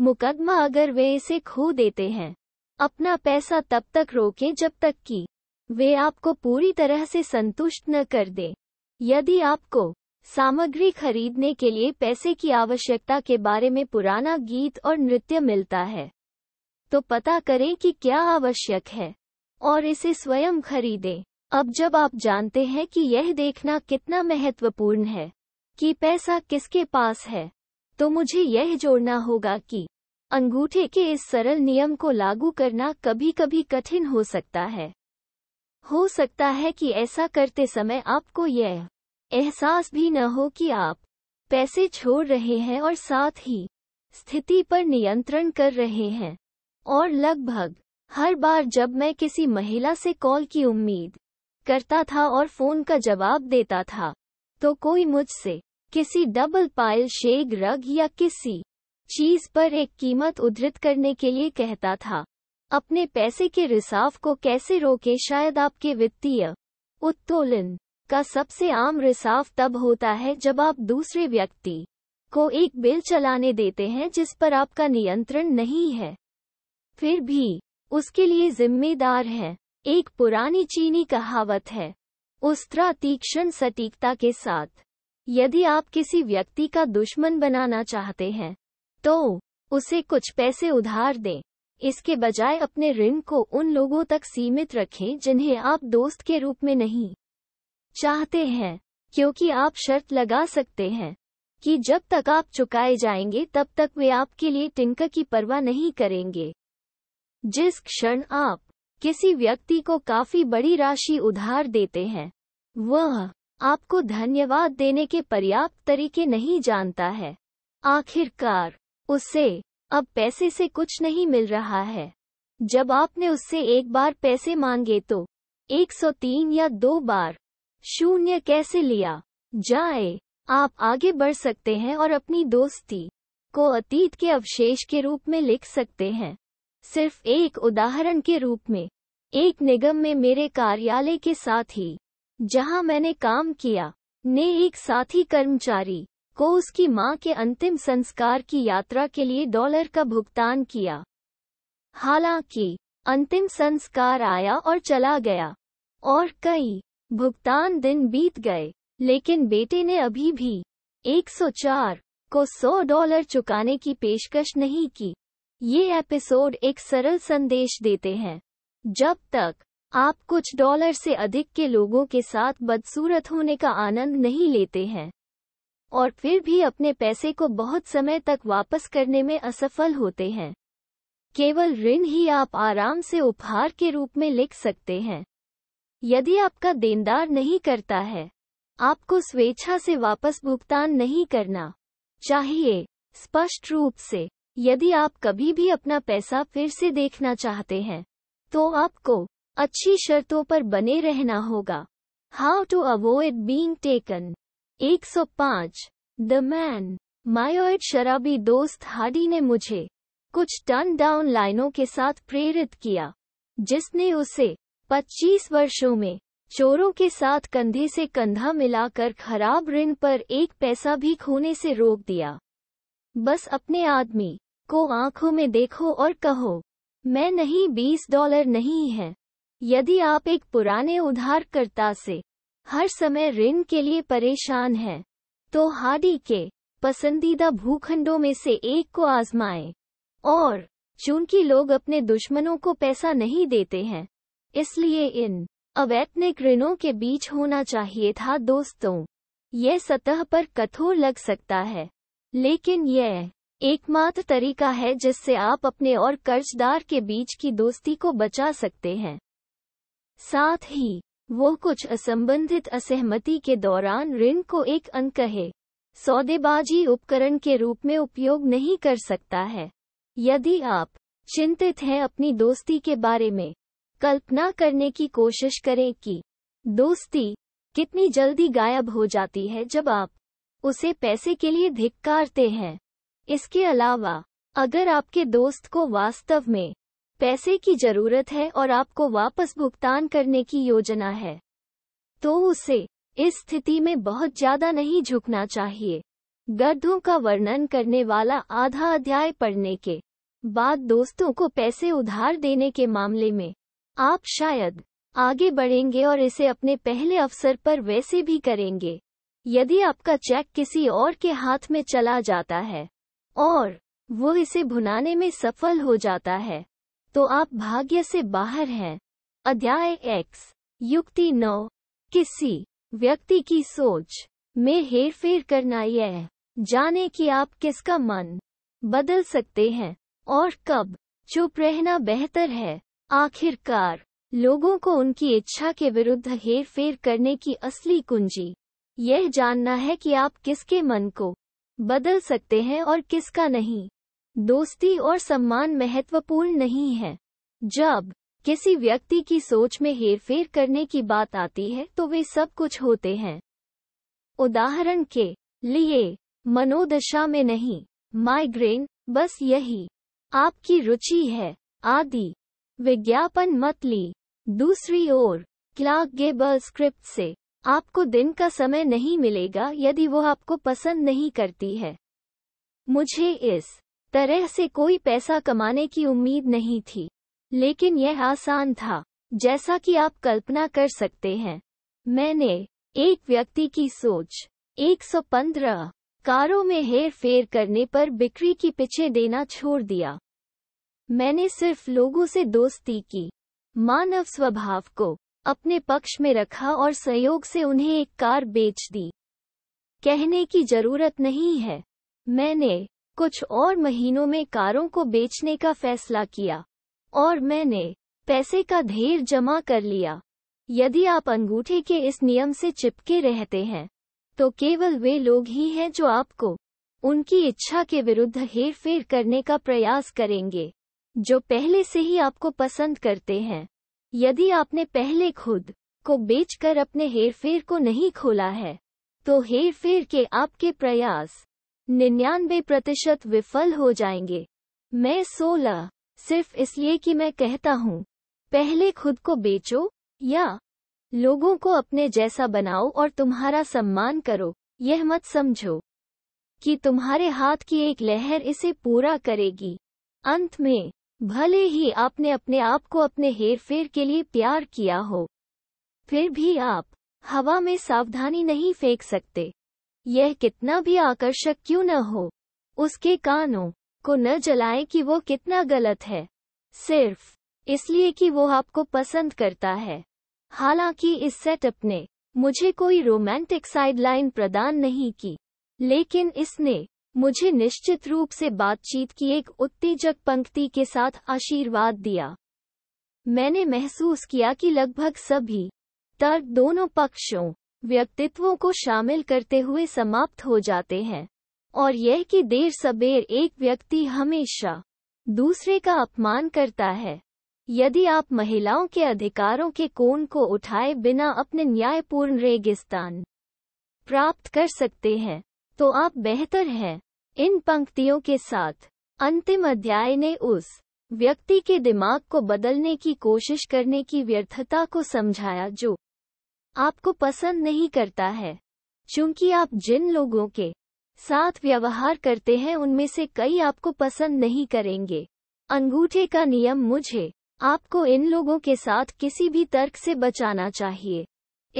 मुकदमा अगर वे इसे खो देते हैं अपना पैसा तब तक रोकें जब तक कि वे आपको पूरी तरह से संतुष्ट न कर दे यदि आपको सामग्री खरीदने के लिए पैसे की आवश्यकता के बारे में पुराना गीत और नृत्य मिलता है तो पता करें कि क्या आवश्यक है और इसे स्वयं खरीदें अब जब आप जानते हैं कि यह देखना कितना महत्वपूर्ण है कि पैसा किसके पास है तो मुझे यह जोड़ना होगा कि अंगूठे के इस सरल नियम को लागू करना कभी कभी कठिन हो सकता है हो सकता है कि ऐसा करते समय आपको यह एहसास भी न हो कि आप पैसे छोड़ रहे हैं और साथ ही स्थिति पर नियंत्रण कर रहे हैं और लगभग हर बार जब मैं किसी महिला से कॉल की उम्मीद करता था और फोन का जवाब देता था तो कोई मुझसे किसी डबल पाइल शेग रग या किसी चीज पर एक कीमत उद्धृत करने के लिए कहता था अपने पैसे के रिसाव को कैसे रोके शायद आपके वित्तीय उत्तोलन का सबसे आम रिसाव तब होता है जब आप दूसरे व्यक्ति को एक बिल चलाने देते हैं जिस पर आपका नियंत्रण नहीं है फिर भी उसके लिए जिम्मेदार है एक पुरानी चीनी कहावत है उस्तरा तीक्ष्ण सटीकता के साथ यदि आप किसी व्यक्ति का दुश्मन बनाना चाहते हैं तो उसे कुछ पैसे उधार दें इसके बजाय अपने ऋण को उन लोगों तक सीमित रखें जिन्हें आप दोस्त के रूप में नहीं चाहते हैं क्योंकि आप शर्त लगा सकते हैं कि जब तक आप चुकाए जाएंगे तब तक वे आपके लिए टिंक की परवाह नहीं करेंगे जिस क्षण आप किसी व्यक्ति को काफी बड़ी राशि उधार देते हैं वह आपको धन्यवाद देने के पर्याप्त तरीके नहीं जानता है आखिरकार उसे अब पैसे से कुछ नहीं मिल रहा है जब आपने उससे एक बार पैसे मांगे तो 103 या दो बार शून्य कैसे लिया जाए आप आगे बढ़ सकते हैं और अपनी दोस्ती को अतीत के अवशेष के रूप में लिख सकते हैं सिर्फ एक उदाहरण के रूप में एक निगम में मेरे कार्यालय के साथ ही जहां मैंने काम किया ने एक साथी कर्मचारी को उसकी मां के अंतिम संस्कार की यात्रा के लिए डॉलर का भुगतान किया हालांकि अंतिम संस्कार आया और चला गया और कई भुगतान दिन बीत गए लेकिन बेटे ने अभी भी 104 को 100 डॉलर चुकाने की पेशकश नहीं की ये एपिसोड एक सरल संदेश देते हैं जब तक आप कुछ डॉलर से अधिक के लोगों के साथ बदसूरत होने का आनंद नहीं लेते हैं और फिर भी अपने पैसे को बहुत समय तक वापस करने में असफल होते हैं केवल ऋण ही आप आराम से उपहार के रूप में लिख सकते हैं यदि आपका देनदार नहीं करता है आपको स्वेच्छा से वापस भुगतान नहीं करना चाहिए स्पष्ट रूप से यदि आप कभी भी अपना पैसा फिर से देखना चाहते हैं तो आपको अच्छी शर्तों पर बने रहना होगा how to avoid being taken 105 the man मायोइड शराबी दोस्त हाडी ने मुझे कुछ टर्न डाउन लाइनों के साथ प्रेरित किया जिसने उसे 25 वर्षों में चोरों के साथ कंधे से कंधा मिलाकर खराब ऋण पर एक पैसा भी खोने से रोक दिया बस अपने आदमी को आंखों में देखो और कहो मैं नहीं बीस डॉलर नहीं है यदि आप एक पुराने उधारकर्ता से हर समय ऋण के लिए परेशान हैं, तो हार्डी के पसंदीदा भूखंडों में से एक को आजमाएं और चूंकि लोग अपने दुश्मनों को पैसा नहीं देते हैं इसलिए इन अवैतनिक ऋणों के बीच होना चाहिए था दोस्तों यह सतह पर कठोर लग सकता है लेकिन यह एकमात्र तरीका है जिससे आप अपने और कर्जदार के बीच की दोस्ती को बचा सकते हैं साथ ही वो कुछ असंबंधित असहमति के दौरान ऋण को एक अंक है सौदेबाजी उपकरण के रूप में उपयोग नहीं कर सकता है यदि आप चिंतित हैं अपनी दोस्ती के बारे में कल्पना करने की कोशिश करें कि दोस्ती कितनी जल्दी गायब हो जाती है जब आप उसे पैसे के लिए धिक्कारते हैं इसके अलावा अगर आपके दोस्त को वास्तव में पैसे की जरूरत है और आपको वापस भुगतान करने की योजना है तो उसे इस स्थिति में बहुत ज्यादा नहीं झुकना चाहिए गर्दों का वर्णन करने वाला आधा अध्याय पढ़ने के बाद दोस्तों को पैसे उधार देने के मामले में आप शायद आगे बढ़ेंगे और इसे अपने पहले अवसर पर वैसे भी करेंगे यदि आपका चेक किसी और के हाथ में चला जाता है और वो इसे भुनाने में सफल हो जाता है तो आप भाग्य से बाहर हैं अध्याय एक्स युक्ति नौ किसी व्यक्ति की सोच में हेरफेर करना यह जाने कि आप किसका मन बदल सकते हैं और कब चुप रहना बेहतर है आखिरकार लोगों को उनकी इच्छा के विरुद्ध हेर फेर करने की असली कुंजी यह जानना है कि आप किसके मन को बदल सकते हैं और किसका नहीं दोस्ती और सम्मान महत्वपूर्ण नहीं है जब किसी व्यक्ति की सोच में हेरफेर करने की बात आती है तो वे सब कुछ होते हैं उदाहरण के लिए मनोदशा में नहीं माइग्रेन बस यही आपकी रुचि है आदि विज्ञापन मत ली दूसरी ओर क्लाक गेबल स्क्रिप्ट से आपको दिन का समय नहीं मिलेगा यदि वो आपको पसंद नहीं करती है मुझे इस तरह से कोई पैसा कमाने की उम्मीद नहीं थी लेकिन यह आसान था जैसा कि आप कल्पना कर सकते हैं मैंने एक व्यक्ति की सोच 115 कारों में हेर फेर करने पर बिक्री की पीछे देना छोड़ दिया मैंने सिर्फ लोगों से दोस्ती की मानव स्वभाव को अपने पक्ष में रखा और सहयोग से उन्हें एक कार बेच दी कहने की जरूरत नहीं है मैंने कुछ और महीनों में कारों को बेचने का फैसला किया और मैंने पैसे का ढेर जमा कर लिया यदि आप अंगूठे के इस नियम से चिपके रहते हैं तो केवल वे लोग ही हैं जो आपको उनकी इच्छा के विरुद्ध हेर फेर करने का प्रयास करेंगे जो पहले से ही आपको पसंद करते हैं यदि आपने पहले खुद को बेचकर अपने हेरफेर को नहीं खोला है तो हेरफेर के आपके प्रयास निन्यानवे प्रतिशत विफल हो जाएंगे मैं सोलह सिर्फ इसलिए कि मैं कहता हूँ पहले खुद को बेचो या लोगों को अपने जैसा बनाओ और तुम्हारा सम्मान करो यह मत समझो कि तुम्हारे हाथ की एक लहर इसे पूरा करेगी अंत में भले ही आपने अपने आप को अपने हेरफेर के लिए प्यार किया हो फिर भी आप हवा में सावधानी नहीं फेंक सकते यह कितना भी आकर्षक क्यों न हो उसके कानों को न जलाएं कि वो कितना गलत है सिर्फ इसलिए कि वो आपको पसंद करता है हालांकि इस सेटअप ने मुझे कोई रोमांटिक साइडलाइन प्रदान नहीं की लेकिन इसने मुझे निश्चित रूप से बातचीत की एक उत्तेजक पंक्ति के साथ आशीर्वाद दिया मैंने महसूस किया कि लगभग सभी तर्क दोनों पक्षों व्यक्तित्वों को शामिल करते हुए समाप्त हो जाते हैं और यह कि देर सबेर एक व्यक्ति हमेशा दूसरे का अपमान करता है यदि आप महिलाओं के अधिकारों के कोण को उठाए बिना अपने न्यायपूर्ण रेगिस्तान प्राप्त कर सकते हैं तो आप बेहतर हैं इन पंक्तियों के साथ अंतिम अध्याय ने उस व्यक्ति के दिमाग को बदलने की कोशिश करने की व्यर्थता को समझाया जो आपको पसंद नहीं करता है चूंकि आप जिन लोगों के साथ व्यवहार करते हैं उनमें से कई आपको पसंद नहीं करेंगे अंगूठे का नियम मुझे आपको इन लोगों के साथ किसी भी तर्क से बचाना चाहिए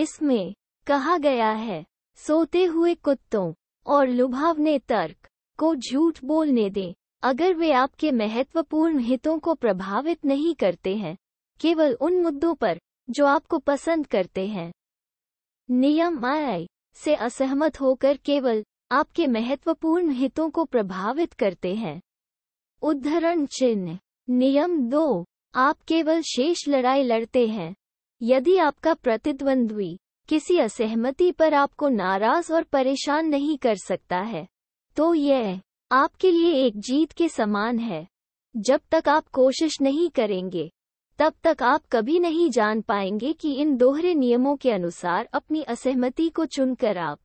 इसमें कहा गया है सोते हुए कुत्तों और लुभावने तर्क को झूठ बोलने दें अगर वे आपके महत्वपूर्ण हितों को प्रभावित नहीं करते हैं केवल उन मुद्दों पर जो आपको पसंद करते हैं नियम आय से असहमत होकर केवल आपके महत्वपूर्ण हितों को प्रभावित करते हैं उद्धरण चिन्ह नियम दो आप केवल शेष लड़ाई लड़ते हैं यदि आपका प्रतिद्वंद्वी किसी असहमति पर आपको नाराज और परेशान नहीं कर सकता है तो यह आपके लिए एक जीत के समान है जब तक आप कोशिश नहीं करेंगे तब तक आप कभी नहीं जान पाएंगे कि इन दोहरे नियमों के अनुसार अपनी असहमति को चुनकर आप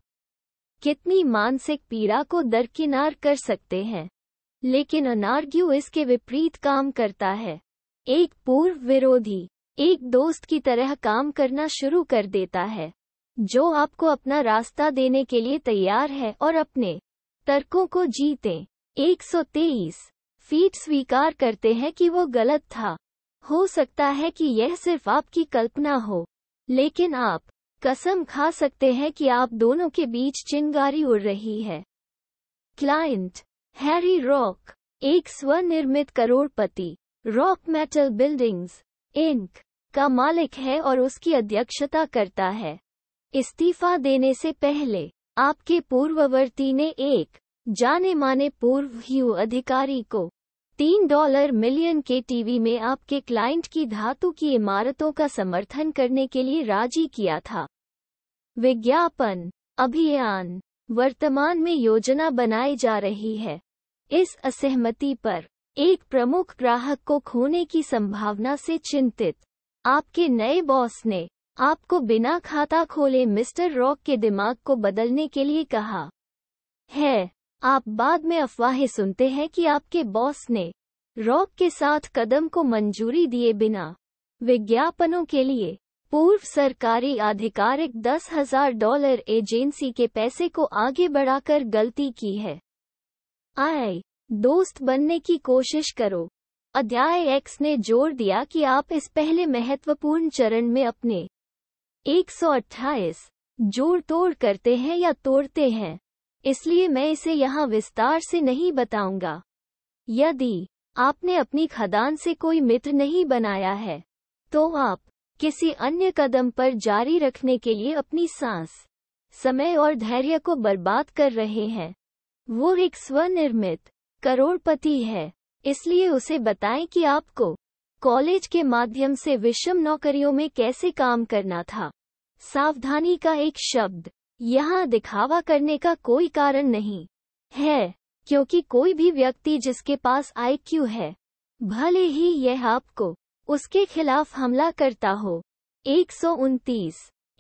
कितनी मानसिक पीड़ा को दरकिनार कर सकते हैं लेकिन अनार्ग्यू इसके विपरीत काम करता है एक पूर्व विरोधी एक दोस्त की तरह काम करना शुरू कर देता है जो आपको अपना रास्ता देने के लिए तैयार है और अपने तर्कों को जीते 123 फीट स्वीकार करते हैं कि वो गलत था हो सकता है कि यह सिर्फ आपकी कल्पना हो लेकिन आप कसम खा सकते हैं कि आप दोनों के बीच चिंगारी उड़ रही है क्लाइंट हैरी रॉक एक स्वनिर्मित करोड़पति रॉक मेटल बिल्डिंग्स इंक का मालिक है और उसकी अध्यक्षता करता है इस्तीफा देने से पहले आपके पूर्ववर्ती ने एक जाने माने पूर्व अधिकारी को तीन डॉलर मिलियन के टीवी में आपके क्लाइंट की धातु की इमारतों का समर्थन करने के लिए राजी किया था विज्ञापन अभियान वर्तमान में योजना बनाई जा रही है इस असहमति पर एक प्रमुख ग्राहक को खोने की संभावना से चिंतित आपके नए बॉस ने आपको बिना खाता खोले मिस्टर रॉक के दिमाग को बदलने के लिए कहा है आप बाद में अफवाहें सुनते हैं कि आपके बॉस ने रॉक के साथ कदम को मंजूरी दिए बिना विज्ञापनों के लिए पूर्व सरकारी आधिकारिक दस हजार डॉलर एजेंसी के पैसे को आगे बढ़ाकर गलती की है आए दोस्त बनने की कोशिश करो अध्याय एक्स ने जोर दिया कि आप इस पहले महत्वपूर्ण चरण में अपने 128 जोड़ तोड़ करते हैं या तोड़ते हैं इसलिए मैं इसे यहाँ विस्तार से नहीं बताऊंगा यदि आपने अपनी खदान से कोई मित्र नहीं बनाया है तो आप किसी अन्य कदम पर जारी रखने के लिए अपनी सांस समय और धैर्य को बर्बाद कर रहे हैं वो एक स्वनिर्मित करोड़पति है इसलिए उसे बताएं कि आपको कॉलेज के माध्यम से विषम नौकरियों में कैसे काम करना था सावधानी का एक शब्द यहाँ दिखावा करने का कोई कारण नहीं है क्योंकि कोई भी व्यक्ति जिसके पास आईक्यू है भले ही यह आपको उसके खिलाफ हमला करता हो एक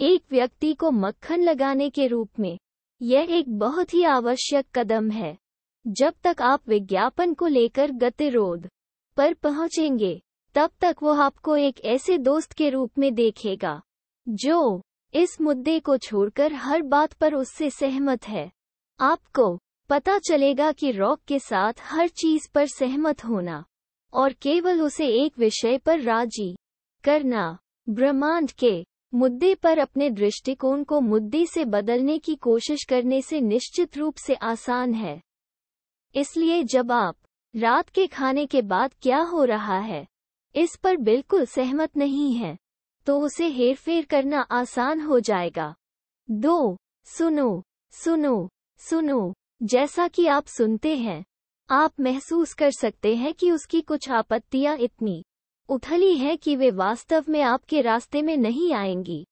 एक व्यक्ति को मक्खन लगाने के रूप में यह एक बहुत ही आवश्यक कदम है जब तक आप विज्ञापन को लेकर गतिरोध पर पहुंचेंगे तब तक वो आपको एक ऐसे दोस्त के रूप में देखेगा जो इस मुद्दे को छोड़कर हर बात पर उससे सहमत है आपको पता चलेगा कि रॉक के साथ हर चीज पर सहमत होना और केवल उसे एक विषय पर राजी करना ब्रह्मांड के मुद्दे पर अपने दृष्टिकोण को मुद्दे से बदलने की कोशिश करने से निश्चित रूप से आसान है इसलिए जब आप रात के खाने के बाद क्या हो रहा है इस पर बिल्कुल सहमत नहीं है तो उसे हेरफेर करना आसान हो जाएगा दो सुनो सुनो सुनो जैसा कि आप सुनते हैं आप महसूस कर सकते हैं कि उसकी कुछ आपत्तियां इतनी उथली है कि वे वास्तव में आपके रास्ते में नहीं आएंगी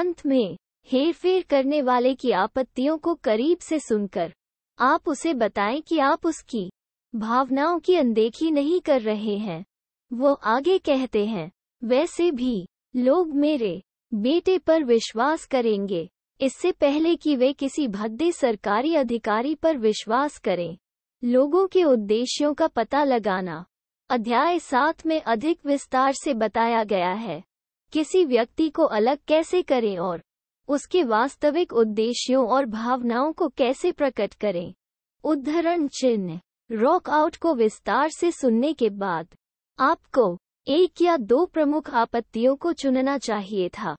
अंत में हेरफेर करने वाले की आपत्तियों को करीब से सुनकर आप उसे बताएं कि आप उसकी भावनाओं की अनदेखी नहीं कर रहे हैं वो आगे कहते हैं वैसे भी लोग मेरे बेटे पर विश्वास करेंगे इससे पहले कि वे किसी भद्दे सरकारी अधिकारी पर विश्वास करें लोगों के उद्देश्यों का पता लगाना अध्याय सात में अधिक विस्तार से बताया गया है किसी व्यक्ति को अलग कैसे करें और उसके वास्तविक उद्देश्यों और भावनाओं को कैसे प्रकट करें उद्धरण चिन्ह रॉक आउट को विस्तार से सुनने के बाद आपको एक या दो प्रमुख आपत्तियों को चुनना चाहिए था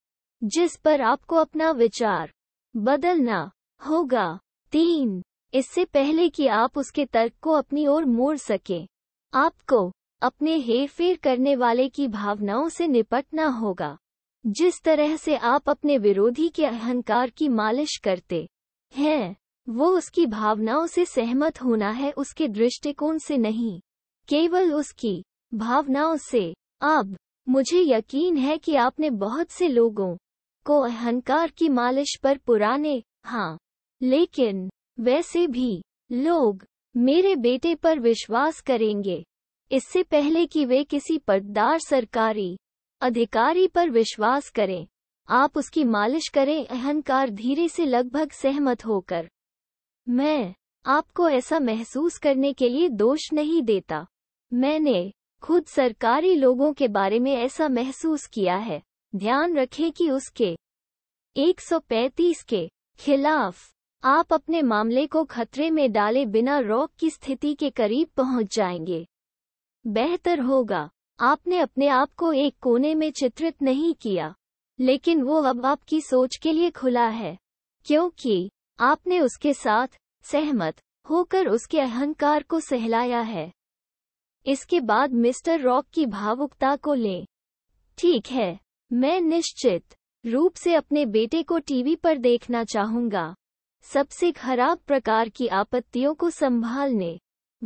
जिस पर आपको अपना विचार बदलना होगा तीन इससे पहले कि आप उसके तर्क को अपनी ओर मोड़ सके आपको अपने हेरफेर करने वाले की भावनाओं से निपटना होगा जिस तरह से आप अपने विरोधी के अहंकार की मालिश करते हैं वो उसकी भावनाओं से सहमत होना है उसके दृष्टिकोण से नहीं केवल उसकी भावनाओं से अब मुझे यकीन है कि आपने बहुत से लोगों को अहंकार की मालिश पर पुराने हाँ लेकिन वैसे भी लोग मेरे बेटे पर विश्वास करेंगे इससे पहले कि वे किसी पटदार सरकारी अधिकारी पर विश्वास करें आप उसकी मालिश करें अहंकार धीरे से लगभग सहमत होकर मैं आपको ऐसा महसूस करने के लिए दोष नहीं देता मैंने खुद सरकारी लोगों के बारे में ऐसा महसूस किया है ध्यान रखें कि उसके 135 के खिलाफ आप अपने मामले को खतरे में डाले बिना रॉक की स्थिति के करीब पहुंच जाएंगे बेहतर होगा आपने अपने आप को एक कोने में चित्रित नहीं किया लेकिन वो अब आपकी सोच के लिए खुला है क्योंकि आपने उसके साथ सहमत होकर उसके अहंकार को सहलाया है इसके बाद मिस्टर रॉक की भावुकता को ले ठीक है मैं निश्चित रूप से अपने बेटे को टीवी पर देखना चाहूंगा सबसे खराब प्रकार की आपत्तियों को संभालने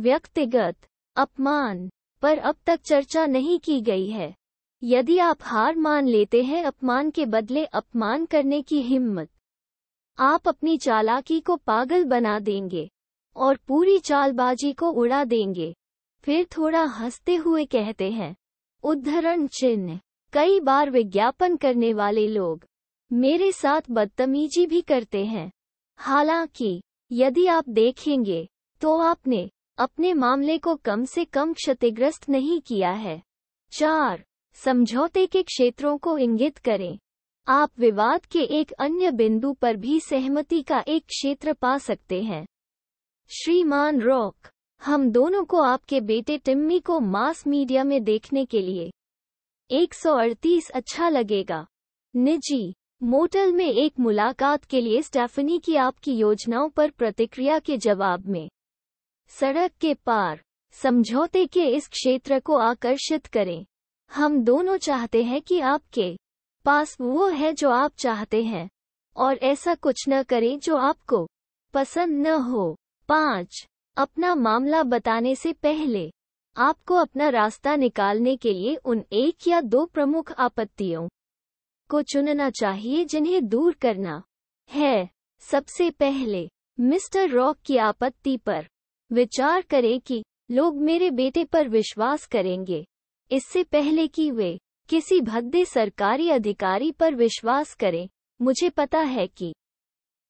व्यक्तिगत अपमान पर अब तक चर्चा नहीं की गई है यदि आप हार मान लेते हैं अपमान के बदले अपमान करने की हिम्मत आप अपनी चालाकी को पागल बना देंगे और पूरी चालबाजी को उड़ा देंगे फिर थोड़ा हंसते हुए कहते हैं उद्धरण चिन्ह कई बार विज्ञापन करने वाले लोग मेरे साथ बदतमीजी भी करते हैं हालांकि यदि आप देखेंगे तो आपने अपने मामले को कम से कम क्षतिग्रस्त नहीं किया है चार समझौते के क्षेत्रों को इंगित करें आप विवाद के एक अन्य बिंदु पर भी सहमति का एक क्षेत्र पा सकते हैं श्रीमान रॉक हम दोनों को आपके बेटे टिम्मी को मास मीडिया में देखने के लिए 138 अच्छा लगेगा निजी मोटल में एक मुलाकात के लिए स्टेफनी की आपकी योजनाओं पर प्रतिक्रिया के जवाब में सड़क के पार समझौते के इस क्षेत्र को आकर्षित करें हम दोनों चाहते हैं कि आपके पास वो है जो आप चाहते हैं और ऐसा कुछ न करें जो आपको पसंद न हो पाँच अपना मामला बताने से पहले आपको अपना रास्ता निकालने के लिए उन एक या दो प्रमुख आपत्तियों को चुनना चाहिए जिन्हें दूर करना है सबसे पहले मिस्टर रॉक की आपत्ति पर विचार करें कि लोग मेरे बेटे पर विश्वास करेंगे इससे पहले कि वे किसी भद्दे सरकारी अधिकारी पर विश्वास करें मुझे पता है कि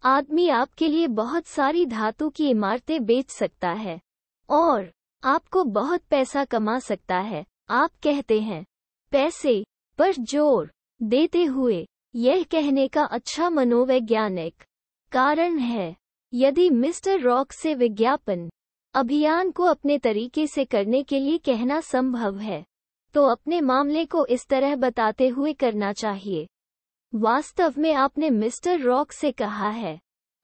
आदमी आपके लिए बहुत सारी धातु की इमारतें बेच सकता है और आपको बहुत पैसा कमा सकता है आप कहते हैं पैसे पर जोर देते हुए यह कहने का अच्छा मनोवैज्ञानिक कारण है यदि मिस्टर रॉक से विज्ञापन अभियान को अपने तरीके से करने के लिए कहना संभव है तो अपने मामले को इस तरह बताते हुए करना चाहिए वास्तव में आपने मिस्टर रॉक से कहा है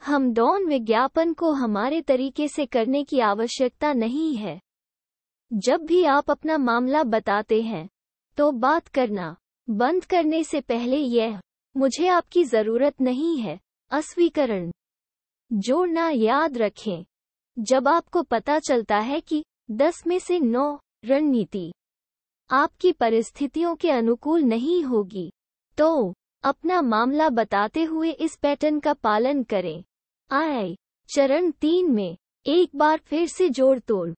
हम डॉन विज्ञापन को हमारे तरीके से करने की आवश्यकता नहीं है जब भी आप अपना मामला बताते हैं तो बात करना बंद करने से पहले यह मुझे आपकी जरूरत नहीं है अस्वीकरण जोड़ना याद रखें जब आपको पता चलता है कि दस में से नौ रणनीति आपकी परिस्थितियों के अनुकूल नहीं होगी तो अपना मामला बताते हुए इस पैटर्न का पालन करें आय चरण तीन में एक बार फिर से जोड़ तोड़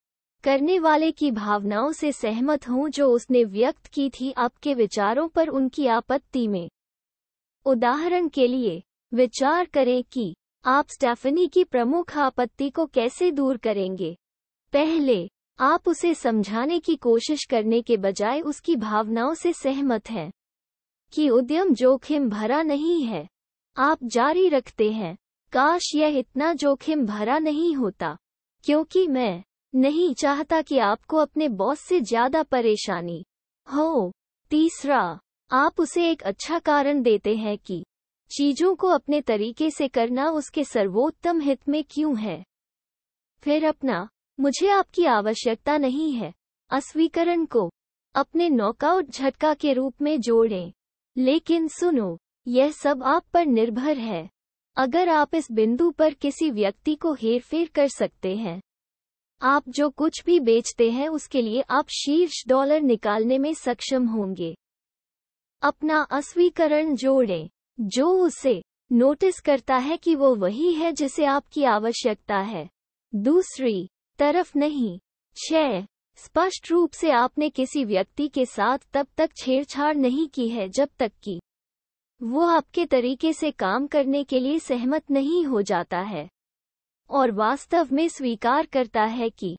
करने वाले की भावनाओं से सहमत हों जो उसने व्यक्त की थी आपके विचारों पर उनकी आपत्ति में उदाहरण के लिए विचार करें कि आप स्टेफनी की प्रमुख आपत्ति को कैसे दूर करेंगे पहले आप उसे समझाने की कोशिश करने के बजाय उसकी भावनाओं से सहमत हैं कि उद्यम जोखिम भरा नहीं है आप जारी रखते हैं काश यह इतना जोखिम भरा नहीं होता क्योंकि मैं नहीं चाहता कि आपको अपने बॉस से ज्यादा परेशानी हो तीसरा आप उसे एक अच्छा कारण देते हैं कि चीजों को अपने तरीके से करना उसके सर्वोत्तम हित में क्यों है फिर अपना मुझे आपकी आवश्यकता नहीं है अस्वीकरण को अपने नॉकआउट झटका के रूप में जोड़ें लेकिन सुनो यह सब आप पर निर्भर है अगर आप इस बिंदु पर किसी व्यक्ति को हेरफेर कर सकते हैं आप जो कुछ भी बेचते हैं उसके लिए आप शीर्ष डॉलर निकालने में सक्षम होंगे अपना अस्वीकरण जोड़ें जो उसे नोटिस करता है कि वो वही है जिसे आपकी आवश्यकता है दूसरी तरफ नहीं छह स्पष्ट रूप से आपने किसी व्यक्ति के साथ तब तक छेड़छाड़ नहीं की है जब तक कि वो आपके तरीके से काम करने के लिए सहमत नहीं हो जाता है और वास्तव में स्वीकार करता है कि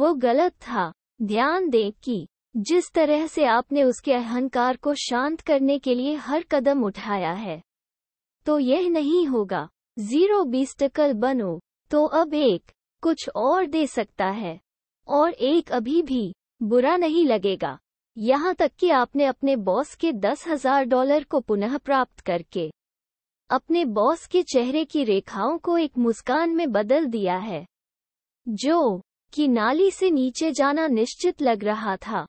वो गलत था ध्यान दें कि जिस तरह से आपने उसके अहंकार को शांत करने के लिए हर कदम उठाया है तो यह नहीं होगा जीरो बीस्टकल बनो तो अब एक कुछ और दे सकता है और एक अभी भी बुरा नहीं लगेगा यहाँ तक कि आपने अपने बॉस के दस हजार डॉलर को पुनः प्राप्त करके अपने बॉस के चेहरे की रेखाओं को एक मुस्कान में बदल दिया है जो कि नाली से नीचे जाना निश्चित लग रहा था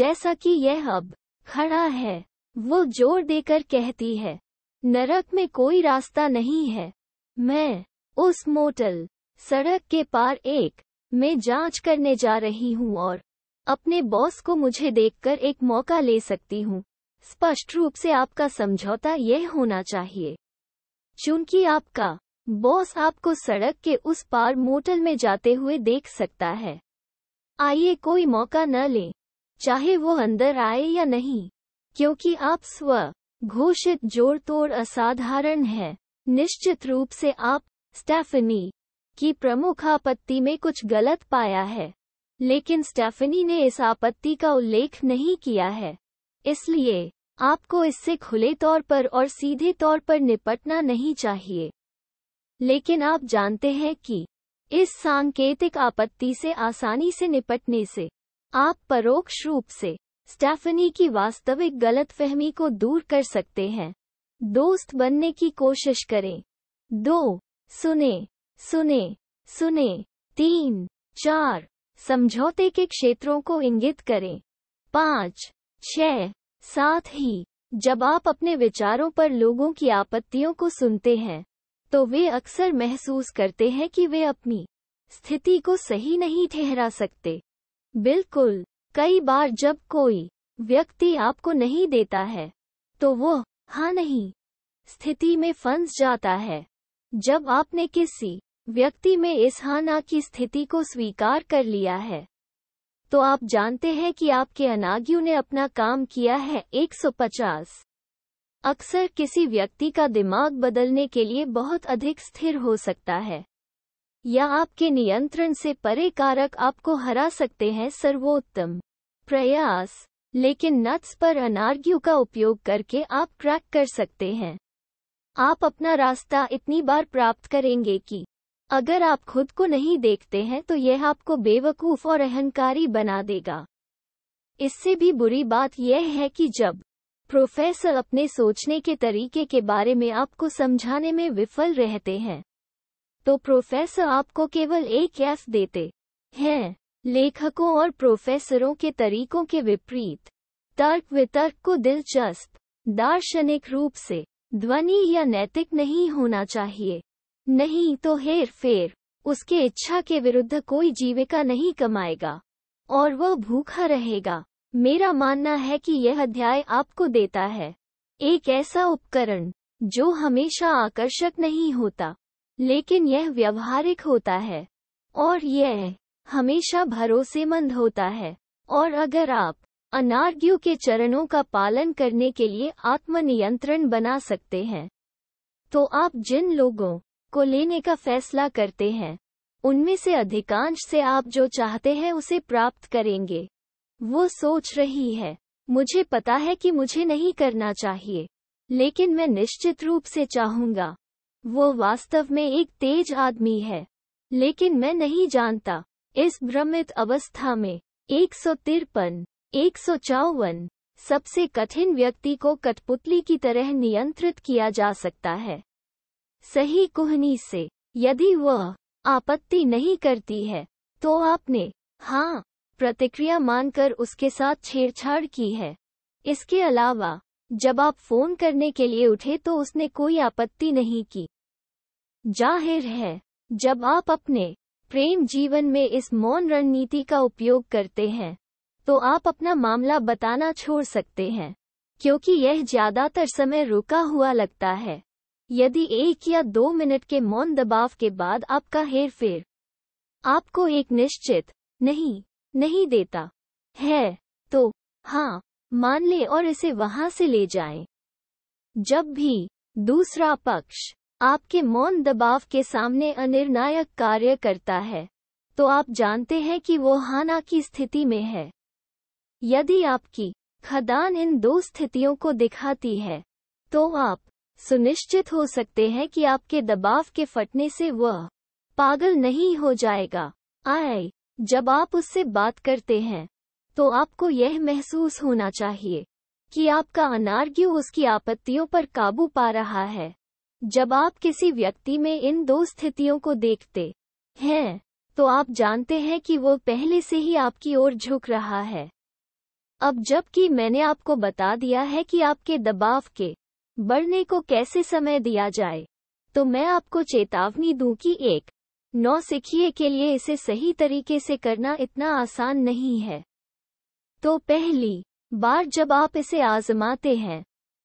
जैसा कि यह अब खड़ा है वो जोर देकर कहती है नरक में कोई रास्ता नहीं है मैं उस मोटल सड़क के पार एक मैं जांच करने जा रही हूं और अपने बॉस को मुझे देखकर एक मौका ले सकती हूं। स्पष्ट रूप से आपका समझौता यह होना चाहिए चूंकि आपका बॉस आपको सड़क के उस पार मोटल में जाते हुए देख सकता है आइए कोई मौका न ले चाहे वो अंदर आए या नहीं क्योंकि आप स्व घोषित जोड़ तोड़ असाधारण है निश्चित रूप से आप स्टेफनी की प्रमुख आपत्ति में कुछ गलत पाया है लेकिन स्टेफनी ने इस आपत्ति का उल्लेख नहीं किया है इसलिए आपको इससे खुले तौर पर और सीधे तौर पर निपटना नहीं चाहिए लेकिन आप जानते हैं कि इस सांकेतिक आपत्ति से आसानी से निपटने से आप परोक्ष रूप से स्टेफनी की वास्तविक गलतफहमी को दूर कर सकते हैं दोस्त बनने की कोशिश करें दो सुने सुने सुने तीन चार समझौते के क्षेत्रों को इंगित करें पाँच छः साथ ही जब आप अपने विचारों पर लोगों की आपत्तियों को सुनते हैं तो वे अक्सर महसूस करते हैं कि वे अपनी स्थिति को सही नहीं ठहरा सकते बिल्कुल कई बार जब कोई व्यक्ति आपको नहीं देता है तो वो हाँ नहीं स्थिति में फंस जाता है जब आपने किसी व्यक्ति में इस हाना की स्थिति को स्वीकार कर लिया है तो आप जानते हैं कि आपके अनाग्यू ने अपना काम किया है 150 अक्सर किसी व्यक्ति का दिमाग बदलने के लिए बहुत अधिक स्थिर हो सकता है या आपके नियंत्रण से परे कारक आपको हरा सकते हैं सर्वोत्तम प्रयास लेकिन नट्स पर अनार्ग्यू का उपयोग करके आप क्रैक कर सकते हैं आप अपना रास्ता इतनी बार प्राप्त करेंगे कि अगर आप खुद को नहीं देखते हैं तो यह आपको बेवकूफ और अहंकारी बना देगा इससे भी बुरी बात यह है कि जब प्रोफेसर अपने सोचने के तरीके के बारे में आपको समझाने में विफल रहते हैं तो प्रोफेसर आपको केवल एक एफ देते हैं लेखकों और प्रोफेसरों के तरीकों के विपरीत तर्क वितर्क को दिलचस्प दार्शनिक रूप से ध्वनि या नैतिक नहीं होना चाहिए नहीं तो हेर फेर उसके इच्छा के विरुद्ध कोई जीविका नहीं कमाएगा और वह भूखा रहेगा मेरा मानना है कि यह अध्याय आपको देता है एक ऐसा उपकरण जो हमेशा आकर्षक नहीं होता लेकिन यह व्यवहारिक होता है और यह हमेशा भरोसेमंद होता है और अगर आप अनार्ग्यू के चरणों का पालन करने के लिए आत्मनियंत्रण बना सकते हैं तो आप जिन लोगों को लेने का फैसला करते हैं उनमें से अधिकांश से आप जो चाहते हैं उसे प्राप्त करेंगे वो सोच रही है मुझे पता है कि मुझे नहीं करना चाहिए लेकिन मैं निश्चित रूप से चाहूंगा वो वास्तव में एक तेज आदमी है लेकिन मैं नहीं जानता इस भ्रमित अवस्था में एक सौ तिरपन एक सौ चौवन सबसे कठिन व्यक्ति को कठपुतली की तरह नियंत्रित किया जा सकता है सही कोहनी से यदि वह आपत्ति नहीं करती है तो आपने हाँ प्रतिक्रिया मानकर उसके साथ छेड़छाड़ की है इसके अलावा जब आप फोन करने के लिए उठे तो उसने कोई आपत्ति नहीं की जाहिर है जब आप अपने प्रेम जीवन में इस मौन रणनीति का उपयोग करते हैं तो आप अपना मामला बताना छोड़ सकते हैं क्योंकि यह ज्यादातर समय रुका हुआ लगता है यदि एक या दो मिनट के मौन दबाव के बाद आपका हेर फेर आपको एक निश्चित नहीं नहीं देता है तो हाँ मान ले और इसे वहां से ले जाएं। जब भी दूसरा पक्ष आपके मौन दबाव के सामने अनिर्णायक कार्य करता है तो आप जानते हैं कि वो हाना की स्थिति में है यदि आपकी खदान इन दो स्थितियों को दिखाती है तो आप सुनिश्चित हो सकते हैं कि आपके दबाव के फटने से वह पागल नहीं हो जाएगा आए जब आप उससे बात करते हैं तो आपको यह महसूस होना चाहिए कि आपका अनार्ग्य उसकी आपत्तियों पर काबू पा रहा है जब आप किसी व्यक्ति में इन दो स्थितियों को देखते हैं तो आप जानते हैं कि वो पहले से ही आपकी ओर झुक रहा है अब जबकि मैंने आपको बता दिया है कि आपके दबाव के बढ़ने को कैसे समय दिया जाए तो मैं आपको चेतावनी दूं कि एक नौ सीखिए के लिए इसे सही तरीके से करना इतना आसान नहीं है तो पहली बार जब आप इसे आजमाते हैं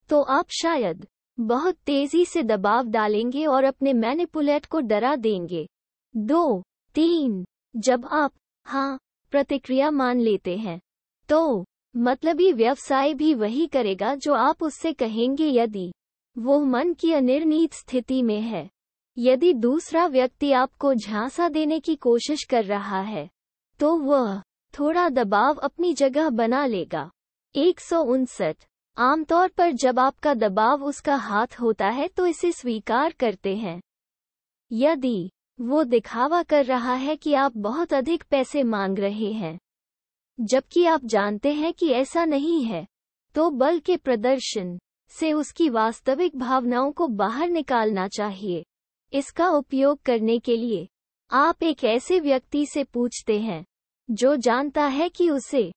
तो आप शायद बहुत तेजी से दबाव डालेंगे और अपने मैनिपुलेट को डरा देंगे दो तीन जब आप हाँ प्रतिक्रिया मान लेते हैं तो मतलबी व्यवसाय भी वही करेगा जो आप उससे कहेंगे यदि वो मन की अनिर्णीत स्थिति में है यदि दूसरा व्यक्ति आपको झांसा देने की कोशिश कर रहा है तो वह थोड़ा दबाव अपनी जगह बना लेगा एक आमतौर पर जब आपका दबाव उसका हाथ होता है तो इसे स्वीकार करते हैं यदि वो दिखावा कर रहा है कि आप बहुत अधिक पैसे मांग रहे हैं जबकि आप जानते हैं कि ऐसा नहीं है तो बल के प्रदर्शन से उसकी वास्तविक भावनाओं को बाहर निकालना चाहिए इसका उपयोग करने के लिए आप एक ऐसे व्यक्ति से पूछते हैं जो जानता है कि उसे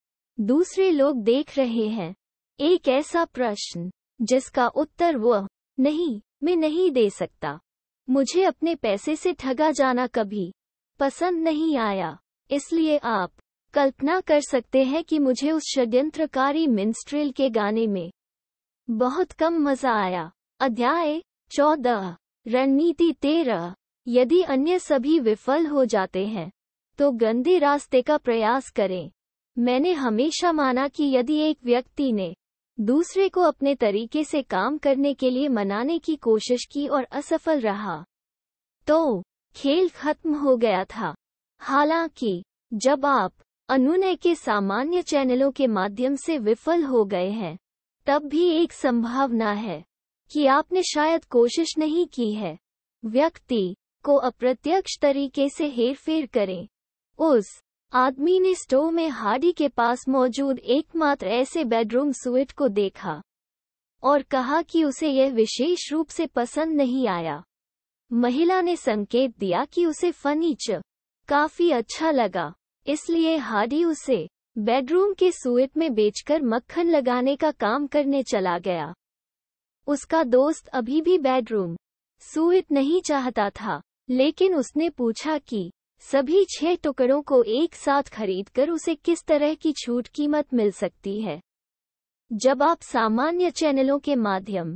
दूसरे लोग देख रहे हैं एक ऐसा प्रश्न जिसका उत्तर वह नहीं मैं नहीं दे सकता मुझे अपने पैसे से ठगा जाना कभी पसंद नहीं आया इसलिए आप कल्पना कर सकते हैं कि मुझे उस षड्यंत्रकारी मिंस्ट्रेल के गाने में बहुत कम मजा आया अध्याय चौदह रणनीति तेरह यदि अन्य सभी विफल हो जाते हैं तो गंदे रास्ते का प्रयास करें मैंने हमेशा माना कि यदि एक व्यक्ति ने दूसरे को अपने तरीके से काम करने के लिए मनाने की कोशिश की और असफल रहा तो खेल खत्म हो गया था हालांकि जब आप अनुनय के सामान्य चैनलों के माध्यम से विफल हो गए हैं तब भी एक संभावना है कि आपने शायद कोशिश नहीं की है व्यक्ति को अप्रत्यक्ष तरीके से हेरफेर करें उस आदमी ने स्टोव में हाडी के पास मौजूद एकमात्र ऐसे बेडरूम सुइट को देखा और कहा कि उसे यह विशेष रूप से पसंद नहीं आया महिला ने संकेत दिया कि उसे फर्नीचर काफी अच्छा लगा इसलिए हाडी उसे बेडरूम के सुइट में बेचकर मक्खन लगाने का काम करने चला गया उसका दोस्त अभी भी बेडरूम सुइट नहीं चाहता था लेकिन उसने पूछा कि सभी छह टुकड़ों को एक साथ खरीदकर उसे किस तरह की छूट कीमत मिल सकती है जब आप सामान्य चैनलों के माध्यम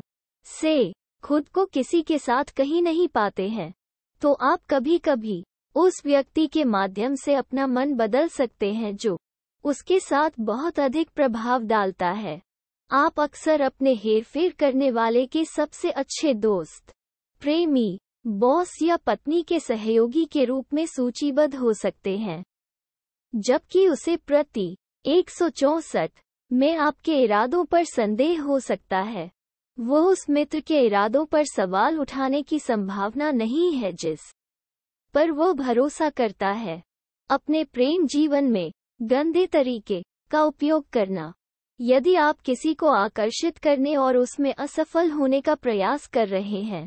से खुद को किसी के साथ कहीं नहीं पाते हैं तो आप कभी कभी उस व्यक्ति के माध्यम से अपना मन बदल सकते हैं जो उसके साथ बहुत अधिक प्रभाव डालता है आप अक्सर अपने हेरफेर करने वाले के सबसे अच्छे दोस्त प्रेमी बॉस या पत्नी के सहयोगी के रूप में सूचीबद्ध हो सकते हैं जबकि उसे प्रति एक में आपके इरादों पर संदेह हो सकता है वो उस मित्र के इरादों पर सवाल उठाने की संभावना नहीं है जिस पर वो भरोसा करता है अपने प्रेम जीवन में गंदे तरीके का उपयोग करना यदि आप किसी को आकर्षित करने और उसमें असफल होने का प्रयास कर रहे हैं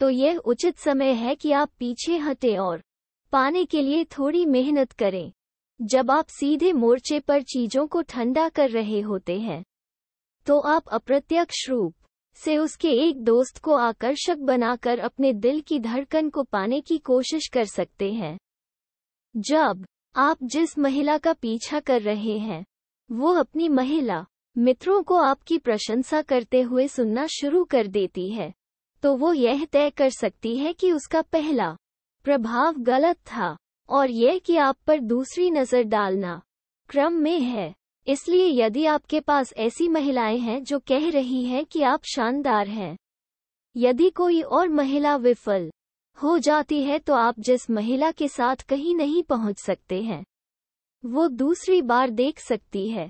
तो यह उचित समय है कि आप पीछे हटें और पाने के लिए थोड़ी मेहनत करें जब आप सीधे मोर्चे पर चीजों को ठंडा कर रहे होते हैं तो आप अप्रत्यक्ष रूप से उसके एक दोस्त को आकर्षक बनाकर अपने दिल की धड़कन को पाने की कोशिश कर सकते हैं जब आप जिस महिला का पीछा कर रहे हैं वो अपनी महिला मित्रों को आपकी प्रशंसा करते हुए सुनना शुरू कर देती है तो वो यह तय कर सकती है कि उसका पहला प्रभाव गलत था और यह कि आप पर दूसरी नजर डालना क्रम में है इसलिए यदि आपके पास ऐसी महिलाएं हैं जो कह रही हैं कि आप शानदार हैं यदि कोई और महिला विफल हो जाती है तो आप जिस महिला के साथ कहीं नहीं पहुंच सकते हैं वो दूसरी बार देख सकती है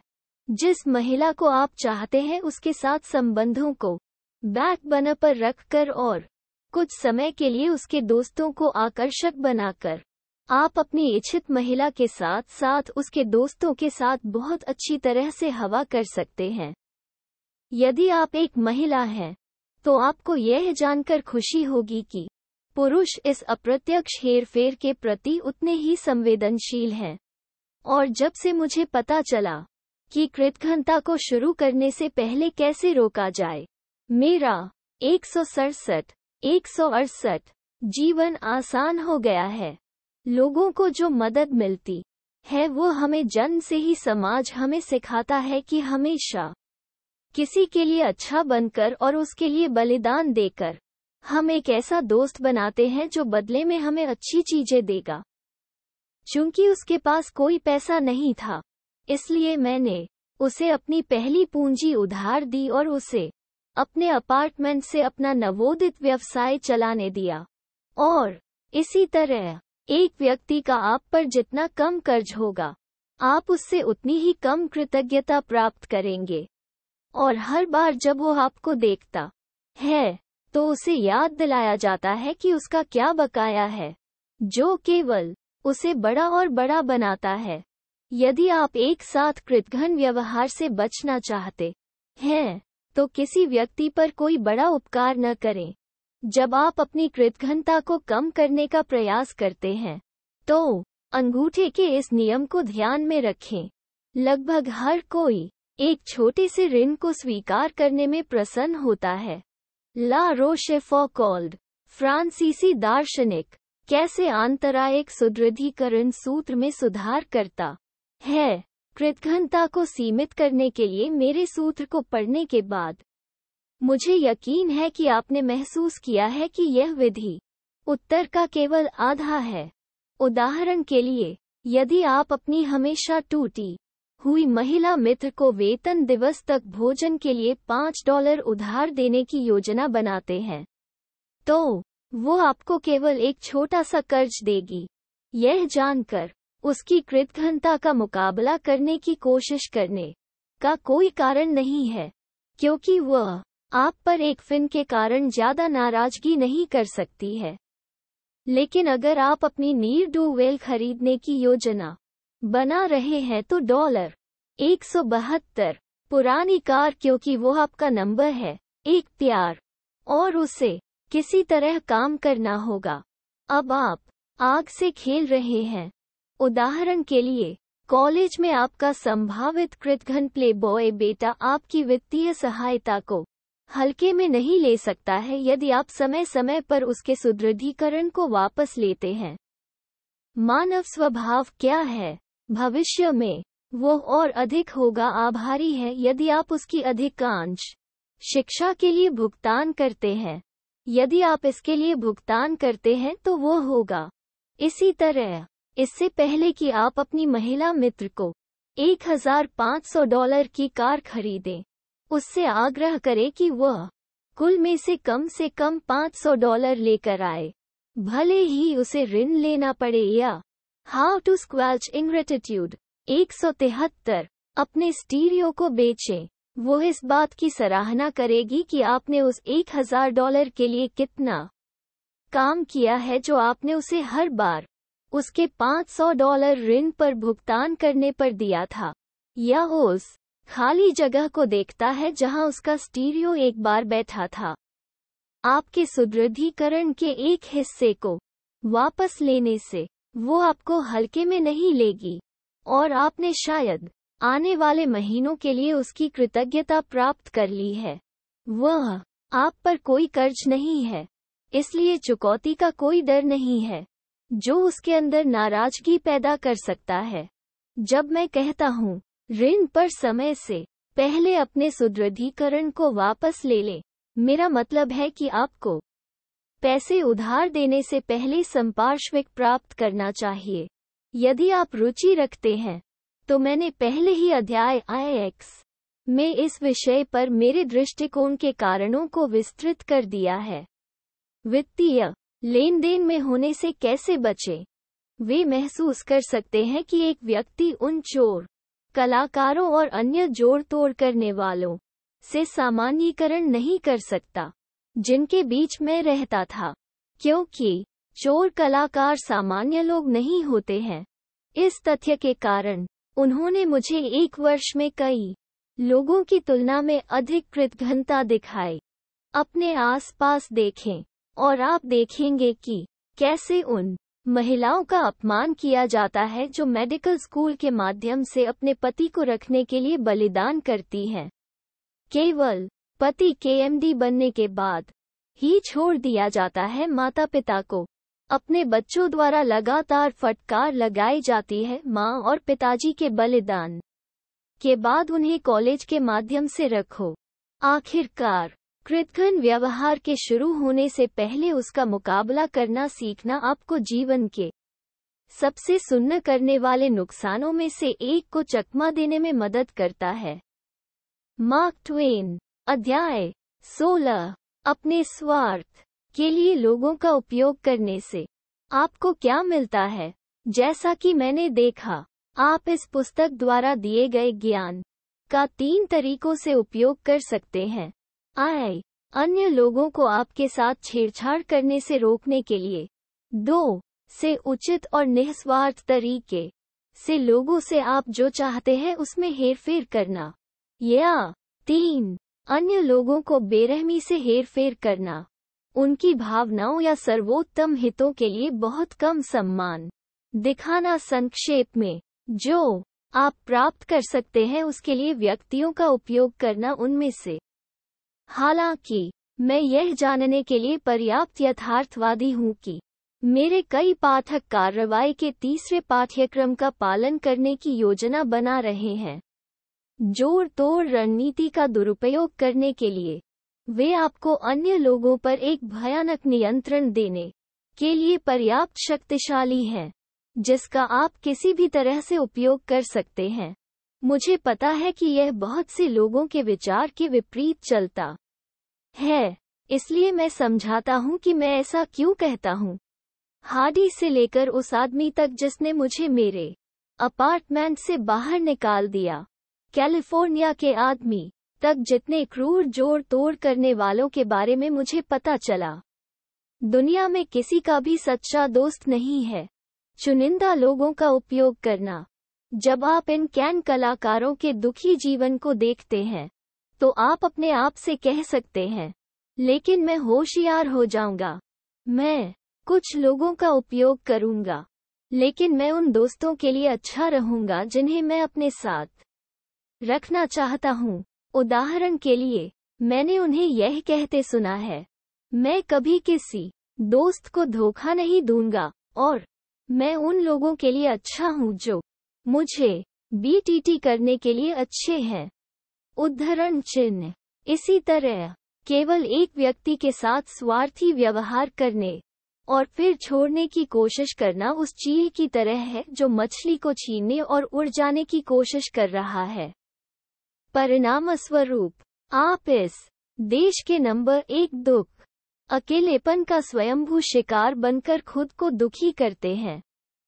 जिस महिला को आप चाहते हैं उसके साथ संबंधों को बैक बना पर रखकर और कुछ समय के लिए उसके दोस्तों को आकर्षक बनाकर आप अपनी इच्छित महिला के साथ साथ उसके दोस्तों के साथ बहुत अच्छी तरह से हवा कर सकते हैं यदि आप एक महिला हैं तो आपको यह जानकर खुशी होगी कि पुरुष इस अप्रत्यक्ष हेरफेर के प्रति उतने ही संवेदनशील हैं और जब से मुझे पता चला कि कृतघनता को शुरू करने से पहले कैसे रोका जाए मेरा एक सौ सड़सठ एक सौ अड़सठ जीवन आसान हो गया है लोगों को जो मदद मिलती है वो हमें जन्म से ही समाज हमें सिखाता है कि हमेशा किसी के लिए अच्छा बनकर और उसके लिए बलिदान देकर हम एक ऐसा दोस्त बनाते हैं जो बदले में हमें अच्छी चीजें देगा चूंकि उसके पास कोई पैसा नहीं था इसलिए मैंने उसे अपनी पहली पूंजी उधार दी और उसे अपने अपार्टमेंट से अपना नवोदित व्यवसाय चलाने दिया और इसी तरह एक व्यक्ति का आप पर जितना कम कर्ज होगा आप उससे उतनी ही कम कृतज्ञता प्राप्त करेंगे और हर बार जब वो आपको देखता है तो उसे याद दिलाया जाता है कि उसका क्या बकाया है जो केवल उसे बड़ा और बड़ा बनाता है यदि आप एक साथ कृतघ्न व्यवहार से बचना चाहते हैं तो किसी व्यक्ति पर कोई बड़ा उपकार न करें जब आप अपनी कृतघ्नता को कम करने का प्रयास करते हैं तो अंगूठे के इस नियम को ध्यान में रखें लगभग हर कोई एक छोटे से ऋण को स्वीकार करने में प्रसन्न होता है ला रोशेफो कॉल्ड फ्रांसीसी दार्शनिक कैसे आंतरायिक सुदृढ़ीकरण सूत्र में सुधार करता है कृतघ्नता को सीमित करने के लिए मेरे सूत्र को पढ़ने के बाद मुझे यकीन है कि आपने महसूस किया है कि यह विधि उत्तर का केवल आधा है उदाहरण के लिए यदि आप अपनी हमेशा टूटी हुई महिला मित्र को वेतन दिवस तक भोजन के लिए पाँच डॉलर उधार देने की योजना बनाते हैं तो वो आपको केवल एक छोटा सा कर्ज देगी यह जानकर उसकी कृतघ्नता का मुकाबला करने की कोशिश करने का कोई कारण नहीं है क्योंकि वह आप पर एक फिन के कारण ज्यादा नाराजगी नहीं कर सकती है लेकिन अगर आप अपनी नीर डू वेल खरीदने की योजना बना रहे हैं तो डॉलर एक सौ बहत्तर पुरानी कार क्योंकि वो आपका नंबर है एक प्यार और उसे किसी तरह काम करना होगा अब आप आग से खेल रहे हैं उदाहरण के लिए कॉलेज में आपका संभावित कृतघन प्लेबॉय बेटा आपकी वित्तीय सहायता को हल्के में नहीं ले सकता है यदि आप समय समय पर उसके सुदृढ़ीकरण को वापस लेते हैं मानव स्वभाव क्या है भविष्य में वो और अधिक होगा आभारी है यदि आप उसकी अधिकांश शिक्षा के लिए भुगतान करते हैं यदि आप इसके लिए भुगतान करते हैं तो वो होगा इसी तरह इससे पहले कि आप अपनी महिला मित्र को 1500 डॉलर की कार खरीदें उससे आग्रह करे कि वह कुल में से कम से कम 500 डॉलर लेकर आए भले ही उसे ऋण लेना पड़े या हाउ टू स्क्वैच ग्रेटिट्यूड एक सौ तिहत्तर अपने स्टीरियो को बेचें वो इस बात की सराहना करेगी कि आपने उस एक हजार डॉलर के लिए कितना काम किया है जो आपने उसे हर बार उसके 500 डॉलर ऋण पर भुगतान करने पर दिया था या उस खाली जगह को देखता है जहां उसका स्टीरियो एक बार बैठा था आपके सुदृढ़ीकरण के एक हिस्से को वापस लेने से वो आपको हल्के में नहीं लेगी और आपने शायद आने वाले महीनों के लिए उसकी कृतज्ञता प्राप्त कर ली है वह आप पर कोई कर्ज नहीं है इसलिए चुकौती का कोई डर नहीं है जो उसके अंदर नाराजगी पैदा कर सकता है जब मैं कहता हूँ ऋण पर समय से पहले अपने सुदृढ़ीकरण को वापस ले लें मेरा मतलब है कि आपको पैसे उधार देने से पहले संपार्श्विक प्राप्त करना चाहिए यदि आप रुचि रखते हैं तो मैंने पहले ही अध्याय आई एक्स में इस विषय पर मेरे दृष्टिकोण के कारणों को विस्तृत कर दिया है वित्तीय लेन देन में होने से कैसे बचे वे महसूस कर सकते हैं कि एक व्यक्ति उन चोर कलाकारों और अन्य जोड़ तोड़ करने वालों से सामान्यीकरण नहीं कर सकता जिनके बीच में रहता था क्योंकि चोर कलाकार सामान्य लोग नहीं होते हैं इस तथ्य के कारण उन्होंने मुझे एक वर्ष में कई लोगों की तुलना में अधिक कृतघ्नता दिखाई अपने आसपास देखें और आप देखेंगे कि कैसे उन महिलाओं का अपमान किया जाता है जो मेडिकल स्कूल के माध्यम से अपने पति को रखने के लिए बलिदान करती हैं केवल पति केएमडी बनने के बाद ही छोड़ दिया जाता है माता पिता को अपने बच्चों द्वारा लगातार फटकार लगाई जाती है माँ और पिताजी के बलिदान के बाद उन्हें कॉलेज के माध्यम से रखो आखिरकार कृतघ्न व्यवहार के शुरू होने से पहले उसका मुकाबला करना सीखना आपको जीवन के सबसे सुन्न करने वाले नुकसानों में से एक को चकमा देने में मदद करता है मार्क ट्वेन अध्याय 16 अपने स्वार्थ के लिए लोगों का उपयोग करने से आपको क्या मिलता है जैसा कि मैंने देखा आप इस पुस्तक द्वारा दिए गए ज्ञान का तीन तरीकों से उपयोग कर सकते हैं आए अन्य लोगों को आपके साथ छेड़छाड़ करने से रोकने के लिए दो से उचित और निस्वार्थ तरीके से लोगों से आप जो चाहते हैं उसमें हेरफेर करना या तीन अन्य लोगों को बेरहमी से हेरफेर करना उनकी भावनाओं या सर्वोत्तम हितों के लिए बहुत कम सम्मान दिखाना संक्षेप में जो आप प्राप्त कर सकते हैं उसके लिए व्यक्तियों का उपयोग करना उनमें से हालांकि मैं यह जानने के लिए पर्याप्त यथार्थवादी हूं कि मेरे कई पाठक कार्रवाई के तीसरे पाठ्यक्रम का पालन करने की योजना बना रहे हैं जोड़ तोड़ रणनीति का दुरुपयोग करने के लिए वे आपको अन्य लोगों पर एक भयानक नियंत्रण देने के लिए पर्याप्त शक्तिशाली हैं जिसका आप किसी भी तरह से उपयोग कर सकते हैं मुझे पता है कि यह बहुत से लोगों के विचार के विपरीत चलता है इसलिए मैं समझाता हूँ कि मैं ऐसा क्यों कहता हूँ हार्डी से लेकर उस आदमी तक जिसने मुझे मेरे अपार्टमेंट से बाहर निकाल दिया कैलिफोर्निया के आदमी तक जितने क्रूर जोड़ तोड़ करने वालों के बारे में मुझे पता चला दुनिया में किसी का भी सच्चा दोस्त नहीं है चुनिंदा लोगों का उपयोग करना जब आप इन कैन कलाकारों के दुखी जीवन को देखते हैं तो आप अपने आप से कह सकते हैं लेकिन मैं होशियार हो जाऊंगा मैं कुछ लोगों का उपयोग करूंगा लेकिन मैं उन दोस्तों के लिए अच्छा रहूंगा जिन्हें मैं अपने साथ रखना चाहता हूँ उदाहरण के लिए मैंने उन्हें यह कहते सुना है मैं कभी किसी दोस्त को धोखा नहीं दूंगा और मैं उन लोगों के लिए अच्छा हूँ जो मुझे बीटीटी करने के लिए अच्छे हैं उद्धरण चिन्ह इसी तरह केवल एक व्यक्ति के साथ स्वार्थी व्यवहार करने और फिर छोड़ने की कोशिश करना उस चीह की तरह है जो मछली को छीनने और उड़ जाने की कोशिश कर रहा है परिणाम स्वरूप आप इस देश के नंबर एक दुख अकेलेपन का स्वयंभू शिकार बनकर खुद को दुखी करते हैं